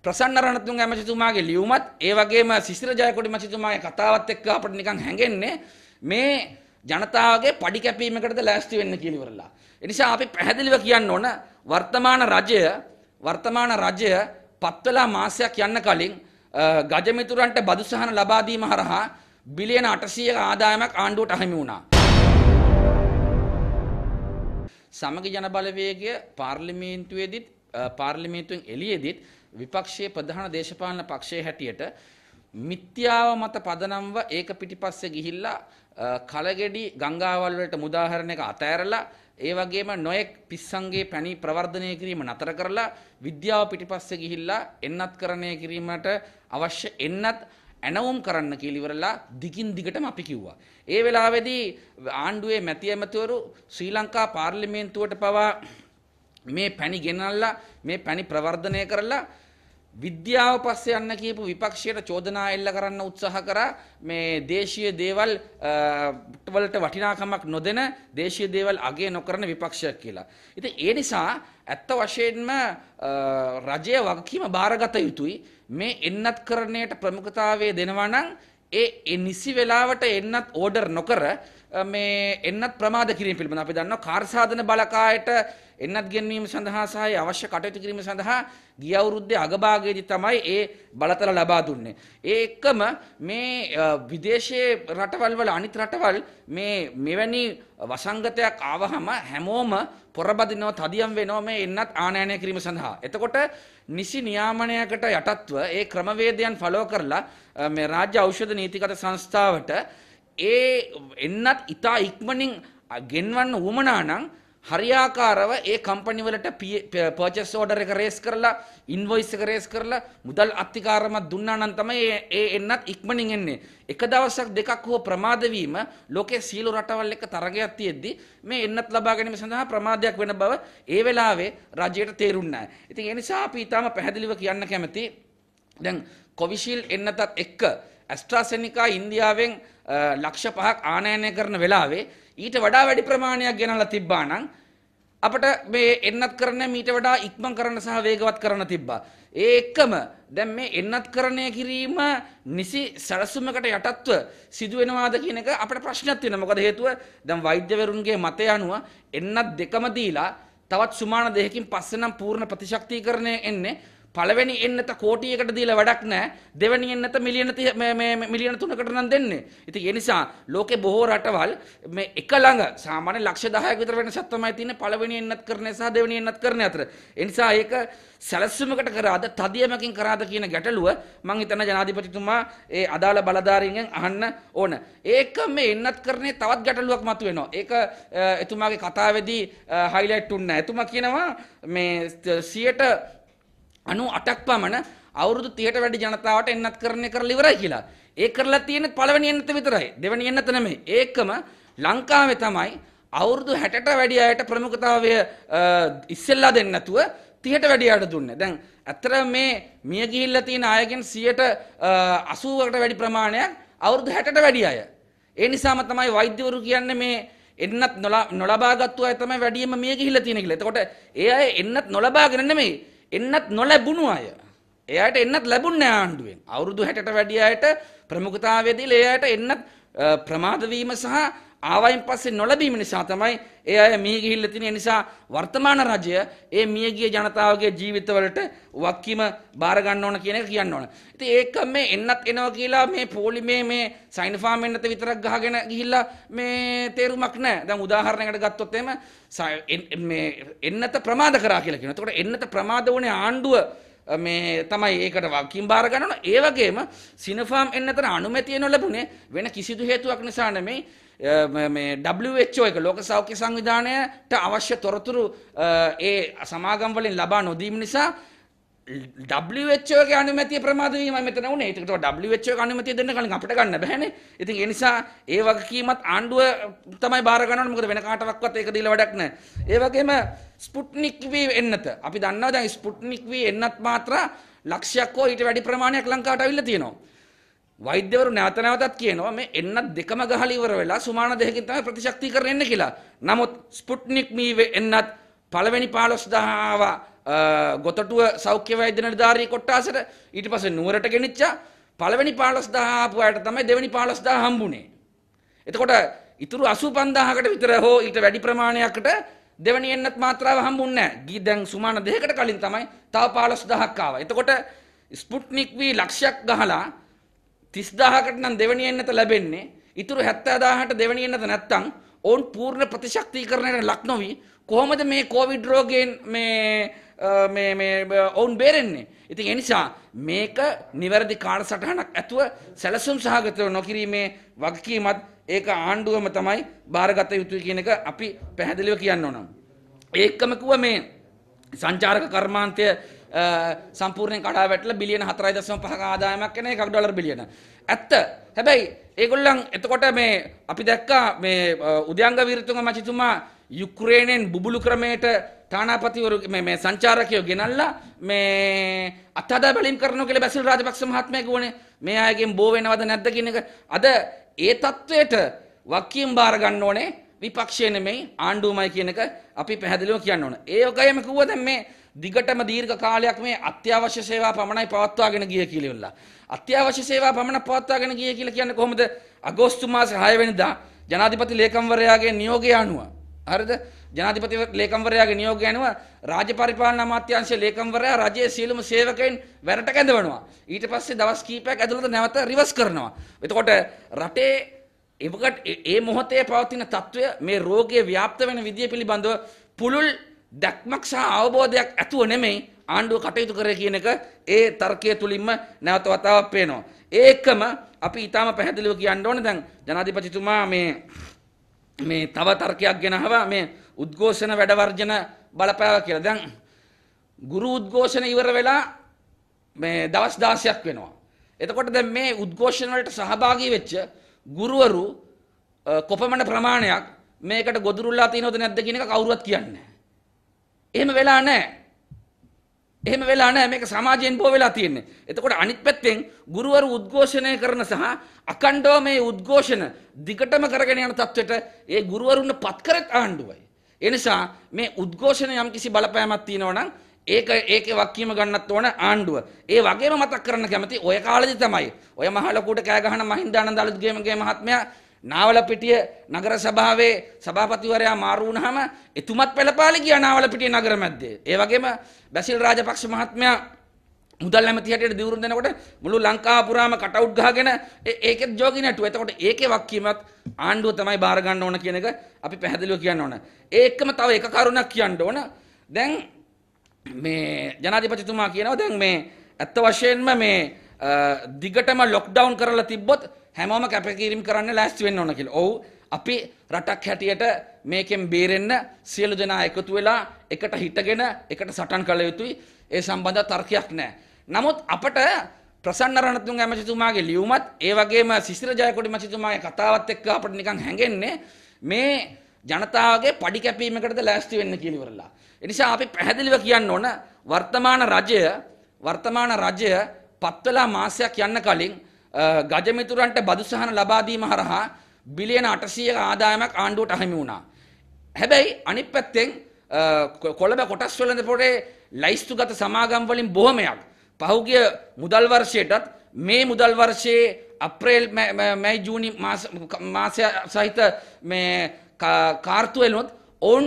ප්‍රසන්න රණතුංග මැතිතුමාගේ ලියුමත් ඒ වගේම සිසිර ජයකොඩි මැතිතුමාගේ කතාවත් එක්ක අපිට නිකන් හැංගෙන්නේ මේ ජනතාවගේ පඩි කැපීමකටද ලෑස්ති වෙන්න කියලා ඉවරලා. ඒ නිසා අපි පැහැදිලිව කියන්න ඕන වර්තමාන රජය වර්තමාන රජය පත්වලා මාසයක් යන්න කලින් ගජමිතුරන්ට බදු සහන ලබා දීම හරහා බිලියන 800ක ආදායමක් ආණ්ඩුවට අහිමි වුණා. සමගි ජන බලවේගය පාර්ලිමේන්තුවේදීත් පාර්ලිමේන්තුවෙන් එළියේදීත් විපක්ෂයේ ප්‍රධාන දේශපාලන පක්ෂයේ හැටියට මිත්‍යාව මත පදනම්ව ඒක පිටිපස්සේ ගිහිල්ලා කලගෙඩි ගංගාවල් වලට මුදාහරණයක අතෑරලා ඒ වගේම නොයෙක් පිස්සන්ගේ පැණි ප්‍රවර්ධනය කිරීම නතර කරලා විද්‍යාව පිටිපස්සේ ගිහිල්ලා එන්නත්කරණය කිරීමට අවශ්‍ය එන්නත් ඇනවුම් කරන්න කියලිවරලා දිගින් දිගටම අපි කිව්වා. ඒ වෙලාවේදී ආණ්ඩුවේ මැති ඇමතිවරු ශ්‍රී ලංකා පාර්ලිමේන්තුවට පවා මේ පැණි ගෙනල්ලා මේ පැණි ප්‍රවර්ධනය කරලා විද්‍යාව පස්සේ යන්න කියපු විපක්ෂයට චෝදනා එල්ල කරන්න උත්සාහ කරා මේ දේශීය දේවල් වලට වටිනාකමක් නොදෙන දේශීය දේවල් අගය නොකරන විපක්ෂයක් කියලා. ඉතින් ඒ නිසා ඇත්ත වශයෙන්ම රජය වගකීම බාරගත යුතුයි. මේ එන්නත් කරණයට ප්‍රමුඛතාවය දෙනවා නම් ඒ නිසි වෙලාවට එන්නත් ඕඩර් නොකර මේ එන්නත් ප්‍රමාද කිරීම පිළිබඳ අපි දන්නවා කාර්සාධන බලකායට එන්නත් ගෙන්වීම සඳහා සහ අවශ්‍ය කටයුතු කිරීම සඳහා ගිය අවුරුද්දේ අගභාගයේදී තමයි ඒ බලතල ලබා දුන්නේ. ඒ එක්කම මේ විදේශයේ රටවල් වල අනිත් රටවල් මේ මෙවැනි වසංගතයක් ආවහම හැමෝම පොරබදිනවා තදියම් වෙනවා මේ එන්නත් ආනයනය කිරීම සඳහා. එතකොට නිසි නියාමනයකට යටත්ව ඒ ක්‍රමවේදයන් ෆලෝ කරලා මේ රාජ්‍ය ඖෂධ නීතිගත සංස්ථාවට ඒ එන්නත් ඉතා ඉක්මනින් ගෙන්වන්න වුමනා නම් හරියාකාරව ඒ කම්පනිවලට පර්චස් ෝඩර් එක රේස් කරලා ඉන්වොයිස් එක රේස් කරලා මුදල් අත්තිකාරමත් දුන්නා නම් තමයි ඒ එන්නත් ඉක්මනින් එන්නේ. එක දවසක් දෙකක් හෝ ප්‍රමාද වීම ලෝකයේ සීළු රටවල් එක තරගයක් තියෙද්දි මේ එන්නත් ලබා ගැනීම සඳහා ප්‍රමාදයක් වෙන බව ඒ වෙලාවේ රජයට තේරුණා. ඉතින් ඒ නිසා අපි ඊටාම පැහැදිලිව කියන්න කැමති දැන් කොවිෂීල්ඩ් එන්නතත් එක්ක ඇස්ට්‍රාසෙනිකා ඉන්දියාවෙන් ලක්ෂ පහක් ආනයනය කරන වෙලාවේ ඊට වඩා වැඩි ප්‍රමාණයක් ගෙනලා තිබ්බා නම් අපට මේ එන්නත් කරන මීට වඩා ඉක්මන් කරන්න සහ වේගවත් කරන්න තිබ්බා. ඒ එක්කම දැන් මේ එන්නත් කරණය කිරීම නිසි සැලසුමකට යටත්ව සිදු වෙනවාද කියන එක අපිට ප්‍රශ්නයක් තියෙනවා. මොකද හේතුව දැන් වෛද්‍යවරුන්ගේ මතය අනුව එන්නත් දෙකම දීලා තවත් සුමාන දෙකකින් පස්සේ නම් පූර්ණ ප්‍රතිශක්තිකරණය එන්නේ පළවෙනි එන්නත කෝටියකට දීලා වැඩක් නැහැ. දෙවෙනි එන්නත මිලියන මේ මිලියන 3කට නම් දෙන්නේ. ඉතින් ඒ නිසා ලෝකේ බොහෝ රටවල් මේ එක ළඟ සාමාන්‍ය ලක්ෂ 10ක විතර වෙනසක් තමයි තියෙන්නේ පළවෙනි එන්නත් කරන්නේ සහ දෙවෙනි එන්නත් කරන්නේ අතර. ඒ නිසා ඒක සැලැස්මකට කරාද තදියමකින් කරාද කියන ගැටලුව මම හිතන ජනාධිපතිතුමා ඒ අදාළ බලධාරීන්ගෙන් අහන්න ඕන. ඒක මේ එන්නත් කරන්නේ තවත් ගැටලුවක් මතුවෙනවා. ඒක එතුමාගේ කතාවේදී හයිලයිට් වුණා. එතුමා කියනවා මේ 100ට අනු අටක් පමණ අවුරුදු තියට වැඩි ජනතාවට එන්නත් කරණය කරලා ඉවරයි කියලා. ඒ කරලා තියෙන පළවෙනි එන්නත විතරයි. දෙවෙනි එන්නත නෙමෙයි. ඒකම ලංකාවේ තමයි අවුරුදු 60ට වැඩි අයට ප්‍රමුඛතාවය ඉස්සෙල්ලා දෙන්න නැතුව 30ට වැඩි අයට දුන්නේ. දැන් අතර මේ මිය ගිහිල්ලා තියෙන අයගෙන් 80කට වැඩි ප්‍රමාණයක් අවුරුදු 60ට වැඩි අය. ඒ නිසාම තමයි වෛද්‍යවරු කියන්නේ මේ එන්නත් නොලබාගත්තු අය තමයි වැඩියෙන්ම මිය ගිහිල්ලා තියෙන කියලා. එතකොට ඒ අය එන්නත් නොලබාගෙන නෙමෙයි එන්නත් නොලැබුණු අය. එයාට එන්නත් ලැබුණේ ආණ්ඩුවෙන්. අවුරුදු 60ට වැඩි අයට ප්‍රමුඛතාවයේදී එයාට එන්නත් ප්‍රමාද වීම සහ ආවයින් පස්සේ නොලැබීම නිසා තමයි ඒ අය මිය ගිහිල්ලා තිනේ නිසා වර්තමාන රජය ඒ මිය ගිය ජනතාවගේ ජීවිතවලට වක්කීම බාර ගන්න ඕන කියන එක කියන්න ඕන. ඉතින් ඒක මේ එන්නත් එනවා කියලා මේ පොලිමේ මේ සයින්ෆාම් එන්නත විතරක් ගහගෙන ගිහිල්ලා මේ තේරුමක් නැහැ. දැන් උදාහරණයකට ගත්තොත් එහෙම මේ එන්නත ප්‍රමාද කරා කියලා කියනවා. එතකොට එන්නත ප්‍රමාද වුණේ ආණ්ඩුව මේ තමයි ඒකට වකින් බාර ගන්නවා ඒ වගේම සිනෆාම් එන්නතර අනුමැතිය නොලැබුණේ වෙන කිසිදු හේතුවක් නිසා නෙමෙයි මේ WHO එක ලෝක සෞඛ්‍ය සංවිධානයට අවශ්‍ය තොරතුරු ඒ සමාගම් වලින් ලබා නොදීම නිසා ඩ්ගේ අනුමති ප්‍රමාදවීම මෙතන වන ඒකට ඩ්ෝ අනුමති දෙන්න කලින් අපට ගන්න බැන ඉතින් එනිසා ඒ වගේීමත් ආණ්ඩුව තමයි බාරගන මොකද වෙන කාටවක්වත් එක දීල වැඩක්න ඒවගේම ස්පුට්නික් වී එන්නත අපි දන්නවා දැන් ස්පුට්නික් වී එන්නත් මාත්‍ර ලක්ෂයක්කෝ ඊට වැඩි ප්‍රමාණයක් ලංකාට විල්ල තියෙනවා. වෛද්‍යවරු නැවතනවතත් කියනවා මේ එන්නත් දෙකම ගහලිවර වෙලා සුමාන දෙහකින් තමයි ප්‍රතිශක්ති කරන්න කියලා. නමුත් ස්පුට්නික් මීවේ එන්නත් පළවෙනි පාලොස්දාවා ගොතටුව සෞඛ්‍ය වෛද්‍ය නිලධාරී කොට්ටාසට ඊට පස්සේ නුවරට ගෙනිච්චා පළවෙනි 15000 ආපු අයට තමයි දෙවෙනි 15000 හම්බුනේ. එතකොට ඉතුරු 85000කට විතර හෝ ඊට වැඩි ප්‍රමාණයකට දෙවෙනි එන්නත් මාත්‍රාව හම්බුන්නේ නැහැ. දැන් සුමාන දෙකකට කලින් තමයි තව 15000ක් ආවා. එතකොට ස්පුට්නික් V ලක්ෂයක් ගහලා 30000කට නම් දෙවෙනි එන්නත ලැබෙන්නේ. ඉතුරු 70000ට දෙවෙනි එන්නත නැත්තම් ඕන් පූර්ණ ප්‍රතිශක්තිකරණයට ලක් නොවි කොහොමද මේ කොවිඩ් රෝගයෙන් මේ ඔවුන් බේරෙන්නේ. ඉතින් එනිසා මේක නිවැරදි කාණ සටහනක් ඇතුව සැලසුම් සහගතව නොකිරීමේ වගකීමත් ඒක ආණ්ඩුවම තමයි භාරගත යුතුයි කියන එක අපි පැහැදිලිව කියන්න ඕනම්. ඒකම කිව්ව මේ සංචාරක කර්මාන්තය සම්පූර්ණ කඩා වැටල බිලියන 4.5ක ආදායමක් එන එකක් ඩොලර් බිලියන. ඇත්ත. හැබැයි ඒගොල්ලන් එතකොට මේ අපි දැක්කා මේ උද්‍යංග වීරතුංග මැතිතුමා යුක්‍රේනෙන් බුබුලු ක්‍රමයට තානාපතිවරු මේ සංචාරකයෝ ගෙනල්ලා මේ අත්හදා බැලීම් කරනවා කියලා බැසිල් රාජපක්ෂ මහත්මයා කිව්වනේ මේ අයගෙන් බෝ වෙනවද නැද්ද කියන එක අද ඒ தത്വයට වක්කීම් බාර ගන්න ඕනේ විපක්ෂය නෙමෙයි ආණ්ඩුවමයි කියන එක අපි පැහැදිලිව කියන්න ඕන. ඒ වගේම කිව්ව දැන් මේ දිගටම දීර්ඝ කාලයක් මේ අත්‍යවශ්‍ය සේවා පමණයි පවත්වාගෙන ගිය කියලා. අත්‍යවශ්‍ය සේවා පමණක් පවත්වාගෙන ගිය කියලා කියන්නේ කොහොමද? අගෝස්තු මාසේ 6 වෙනිදා ජනාධිපති ලේකම්වරයාගේ නියෝගය අනුව. හරිද? ජනාධිපති ලේකම්වරයාගේ නියෝගය අනුව රාජ්‍ය පරිපාලන අමාත්‍යාංශයේ ලේකම්වරයා රජයේ සියලුම සේවකයන් වැරට කැඳවනවා. ඊට පස්සේ දවස් කිහිපයක් ඇතුළත නැවත රිවර්ස් කරනවා. එතකොට රටේ එවකට ඒ මොහොතේ පවතින తত্ত্বය මේ රෝගය ව්‍යාප්ත වෙන විදිය පිළිබඳව පුළුල් දැක්මක් සහ අවබෝධයක් ඇතුව නෙමෙයි ආණ්ඩුව කටයුතු කරේ කියන එක ඒ තර්කය තුලින්ම නැවත වතාවක් පේනවා. ඒකම අපි ඊටාම පැහැදිලිව කියන්න ඕනේ දැන් ජනාධිපතිතුමා මේ මේ තව තර්කයක් ගෙනහව මේ උද්ඝෝෂණ වැඩවර්ජන බලපෑවා කියලා. දැන් ගුරු උද්ඝෝෂණ ඉවර වෙලා මේ දවස් 16ක් වෙනවා. එතකොට දැන් මේ උද්ඝෝෂණ වලට සහභාගී වෙච්ච ගුරුවරු කොපමණ ප්‍රමාණයක් මේකට ගොදුරුලා තියනවද නැද්ද කියන එක කවුරුවත් කියන්නේ නැහැ. එහෙම වෙලා නැහැ. එහෙම වෙලා නැහැ මේක සමාජයෙන් බෝ වෙලා තියෙන්නේ. එතකොට අනිත් පැත්තෙන් ගුරුවරු උද්ඝෝෂණය කරන සහ අකණ්ඩව මේ උද්ඝෝෂණ දිගටම කරගෙන යන තත්වෙට ඒ ගුරුවරුන් පත් කරත් ආණ්ඩුවයි. ඒ නිසා මේ උද්ඝෝෂණ යම්කිසි බලපෑමක් තියෙනවා නම් ඒක ඒකේ වක්කීම ගන්නත් ඕන ආණ්ඩුව. ඒ වගේම මතක් කරන්න කැමති ඔය කාලෙදි තමයි. ඔය මහ ලොකුට කෑ ගහන මහින්දානන්ද අලුත්ගේමගේ මහත්මයා නාවලපිටිය නගර සභාවේ සභාපතිවරයා මාරු වුණාම එතුමත් පෙළපාලි ගියා නාවලපිටිය නගර මැද්දේ. ඒ වගේම බැසිල් රාජපක්ෂ මහත්මයා මුදල් ඇමති හැටියට දියුරුම් දෙනකොට මුළු ලංකාව පුරාම කටවුට් ගහගෙන ඒකෙත් ජෝගි නැටුව. එතකොට ඒකේ වක්කීමත් ආණ්ඩුව තමයි බාර ගන්න ඕන කියන එක අපි පැහැදිලිව කියන්න ඕන. ඒකම තව එක කරුණක් කියන්න ඕන. දැන් මේ ජනාධිපතිතුමා කියනවා දැන් මේ ඇත්ත වශයෙන්ම මේ දිගටම ලොක්ඩවුන් කරලා තිබ්බොත් හැමෝම කැපකිරීම කරන්න ලෑස්ති වෙන්න ඕන කියලා. ඔව් අපි රටක් හැටියට මේකෙන් බේරෙන්න සියලු දෙනා එකතු වෙලා එකට හිටගෙන එකට සටන් කළ යුතුයි. ඒ සම්බන්ධ තර්කයක් නැහැ. නමුත් අපට ප්‍රසන්න රණතුංග මැතිතුමාගේ ලියුමත් ඒ වගේම සිසිර ජයකොඩි මැතිතුමාගේ කතාවත් එක්ක අපිට නිකන් හැංගෙන්නේ මේ ජනතාවගේ පඩි කැපීමකටද ලෑස්ති වෙන්න කියලා ඉවරලා. ඒ නිසා අපි පැහැදිලිව කියන්න ඕන වර්තමාන රජය වර්තමාන රජය පත්වලා මාසයක් යන්න කලින් ගජමිතුරන්ට බදු සහන ලබා දීම හරහා බිලියන 800ක ආදායමක් ආණ්ඩුවට අහිමි වුණා. හැබැයි අනිත් පැත්තෙන් කොළඹ කොටස් වල පොරේ ලයිස්තුගත සමාගම් වලින් බොහොමයක් පහුගිය මුදල් වර්ෂයටත් මේ මුදල් වර්ෂයේ අප්‍රේල් මැයි ජූනි මාසය සහිත මේ කාර්තුව එලොත් ඔවුන්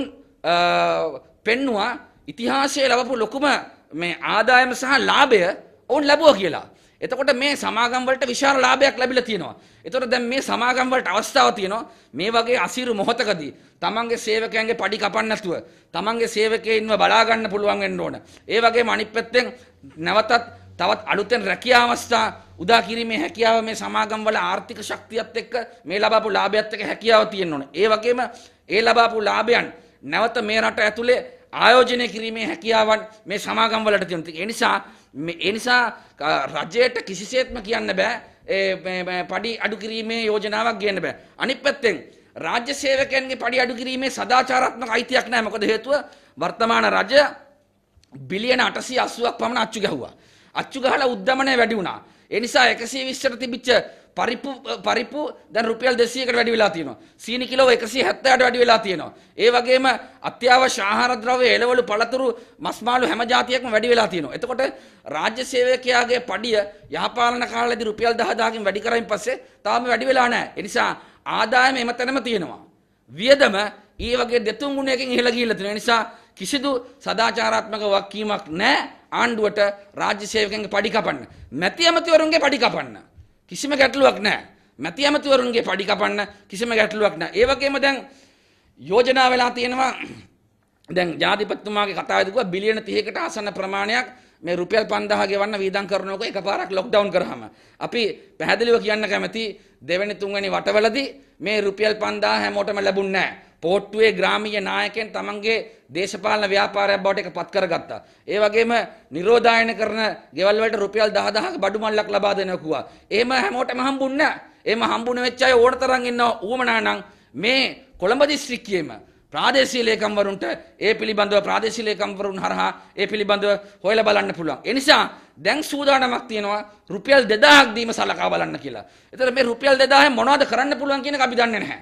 පෙන්නවා ඉතිහාසය ලබපු ලොකුම මේ ආදායම සහ ලාභය ඔවුන් ලැබුව කියලා. එතකොට මේ සමාගම් වලට විශාල ලාභයක් ලැබිලා තියෙනවා. එතකොට දැන් මේ සමාගම් වලට අවස්ථාව තියෙනවා මේ වගේ අසීරු මොහතකදී තමන්ගේ සේවකයන්ගේ පඩි කපන්න නැතුව තමන්ගේ සේවකයන්ව බලා ගන්න පුළුවන් වෙන්න ඕන. ඒ වගේම අනිත් පැත්තෙන් නැවතත් තවත් අලුතෙන් රැකියා අවස්ථා උදා කිරීමේ හැකියාව මේ සමාගම් වල ආර්ථික ශක්තියත් එක්ක මේ ලබපු ලාභයත් එක්ක හැකියාව තියෙන්න ඕන. ඒ වගේම ඒ ලබපු ලාභයන් නැවත මේ රට ඇතුලේ ආයෝජනය කිරීමේ හැකියාවන් මේ සමාගම් වලට තියෙනවා. ඒ නිසා ඒ නිසා රජයට කිසිසේත්ම කියන්න බෑ පඩි අඩු කිරීමේ යෝජනාවක් ගන්න බෑ. අනිත් පැත්තෙන් රාජ්‍ය සේවකයන්ගේ පඩි අඩු කිරීමේ සදාචාරාත්මක අයිතියක් නැහැ. මොකද හේතුව වර්තමාන රජය බිලියන 880ක් පමණ අච්චු ගැහුවා. අච්චු ගහලා උද්දමනය වැඩි වුණා. ඒ නිසා 120ට තිබිච්ච පරිප්පු පරිප්පු දැන් රුපියල් 200කට වැඩි වෙලා තියෙනවා. සීනි කිලෝ 170ට වැඩි වෙලා තියෙනවා. ඒ වගේම අත්‍යවශ්‍ය ආහාර ද්‍රව්‍ය, එළවලු, පළතුරු, මස් මාළු හැම જાතියක්ම වැඩි වෙලා තියෙනවා. එතකොට රාජ්‍ය සේවකයාගේ පඩිය යහපාලන කාලෙදී රුපියල් 10000කින් වැඩි කරමින් පස්සේ තාම වැඩි වෙලා නැහැ. ඒ නිසා ආදායම එමෙතනම තියෙනවා. වියදම ඒ වගේ දෙතුන් ගුණයකින් ඉහළ ගිහිල්ලා තියෙනවා. නිසා කිසිදු සදාචාරාත්මක වක්කීමක් නැහැ ආණ්ඩුවට රාජ්‍ය සේවකයන්ගේ පඩි කපන්න. මැති ඇමතිවරුන්ගේ පඩි කපන්න. කිසිම ගැටලුවක් නැහැ. මැති ඇමතිවරුන්ගේ පඩි කපන්න කිසිම ගැටලුවක් නැහැ. ඒ වගේම දැන් යෝජනා වෙලා තියෙනවා දැන් ජාතිපතිතුමාගේ කතාවේදී කිව්වා බිලියන 30කට ආසන්න ප්‍රමාණයක් මේ රුපියල් 5000 ගෙවන්න වීදම් කරනකොට එකපාරක් ලොක්ඩවුන් කරාම අපි පැහැදිලිව කියන්න කැමති දෙවෙනි තුන්වෙනි වටවලදී මේ රුපියල් 5000 හැමෝටම ලැබුණ නැහැ. පෝට්ටුවේ ග්‍රාමීය නායකයන් තමන්ගේ දේශපාලන ව්‍යාපාරයක් බවට එක පත් කරගත්තා. ඒ වගේම නිරෝධායන කරන ගෙවල් වලට රුපියල් 10000ක බඩු මල්ලක් ලබා දෙනවා කිව්වා. එහෙම හැමෝටම හම්බුන්නේ නැහැ. එහෙම හම්බුන වෙච්ච අය ඕන තරම් ඉන්නවා. ඌමනා නම් මේ කොළඹ දිස්ත්‍රික්කයේම ප්‍රාදේශීය ලේකම්වරුන්ට ඒ පිළිබඳව ප්‍රාදේශීය ලේකම්වරුන් හරහා ඒ පිළිබඳව හොයලා බලන්න පුළුවන්. ඒ නිසා දැන් සූදානමක් තියෙනවා රුපියල් 2000ක් දීම සලකා බලන්න කියලා. ඒතර මේ රුපියල් 2000 මොනවද කරන්න පුළුවන් කියන එක අපි දන්නේ නැහැ.